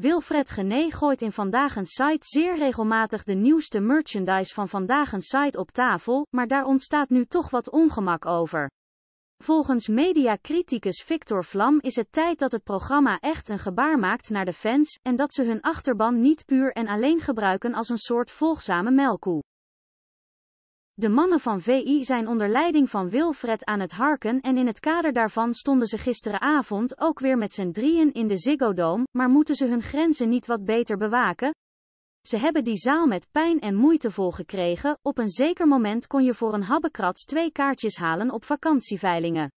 Wilfred Gené gooit in Vandaag een Site zeer regelmatig de nieuwste merchandise van Vandaag een Site op tafel, maar daar ontstaat nu toch wat ongemak over. Volgens mediacriticus Victor Vlam is het tijd dat het programma echt een gebaar maakt naar de fans en dat ze hun achterban niet puur en alleen gebruiken als een soort volgzame melkkoe. De mannen van VI zijn onder leiding van Wilfred aan het harken en in het kader daarvan stonden ze gisteravond ook weer met z'n drieën in de Ziggo Dome, maar moeten ze hun grenzen niet wat beter bewaken? Ze hebben die zaal met pijn en moeite volgekregen, op een zeker moment kon je voor een habbekrats twee kaartjes halen op vakantieveilingen.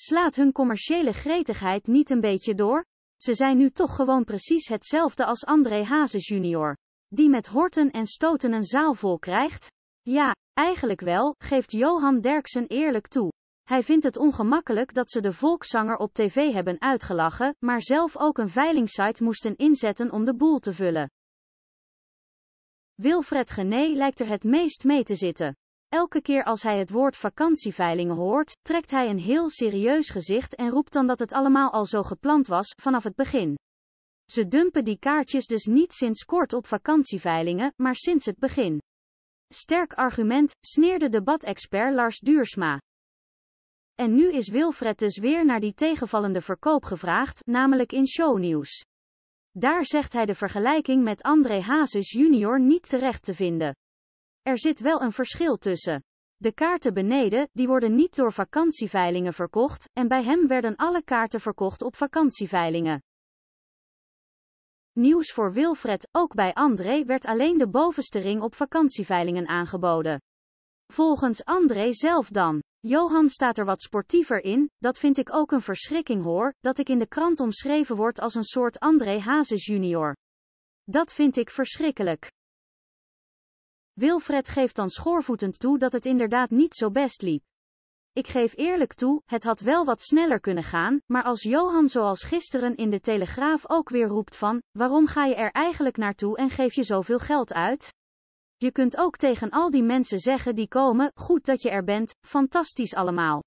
Slaat hun commerciële gretigheid niet een beetje door? Ze zijn nu toch gewoon precies hetzelfde als André Hazes junior. Die met horten en stoten een zaal vol krijgt? Ja, eigenlijk wel, geeft Johan Derksen eerlijk toe. Hij vindt het ongemakkelijk dat ze de volkszanger op tv hebben uitgelachen, maar zelf ook een veilingsite moesten inzetten om de boel te vullen. Wilfred Gené lijkt er het meest mee te zitten. Elke keer als hij het woord vakantieveilingen hoort, trekt hij een heel serieus gezicht en roept dan dat het allemaal al zo gepland was, vanaf het begin. Ze dumpen die kaartjes dus niet sinds kort op vakantieveilingen, maar sinds het begin. Sterk argument, sneerde debatexpert Lars Duursma. En nu is Wilfred dus weer naar die tegenvallende verkoop gevraagd, namelijk in shownieuws. Daar zegt hij de vergelijking met André Hazes junior niet terecht te vinden. Er zit wel een verschil tussen. De kaarten beneden, die worden niet door vakantieveilingen verkocht, en bij hem werden alle kaarten verkocht op vakantieveilingen. Nieuws voor Wilfred, ook bij André werd alleen de bovenste ring op vakantieveilingen aangeboden. Volgens André zelf dan. Johan staat er wat sportiever in, dat vind ik ook een verschrikking hoor, dat ik in de krant omschreven word als een soort André Hazes junior. Dat vind ik verschrikkelijk. Wilfred geeft dan schoorvoetend toe dat het inderdaad niet zo best liep. Ik geef eerlijk toe, het had wel wat sneller kunnen gaan, maar als Johan zoals gisteren in de Telegraaf ook weer roept van, waarom ga je er eigenlijk naartoe en geef je zoveel geld uit? Je kunt ook tegen al die mensen zeggen die komen, goed dat je er bent, fantastisch allemaal.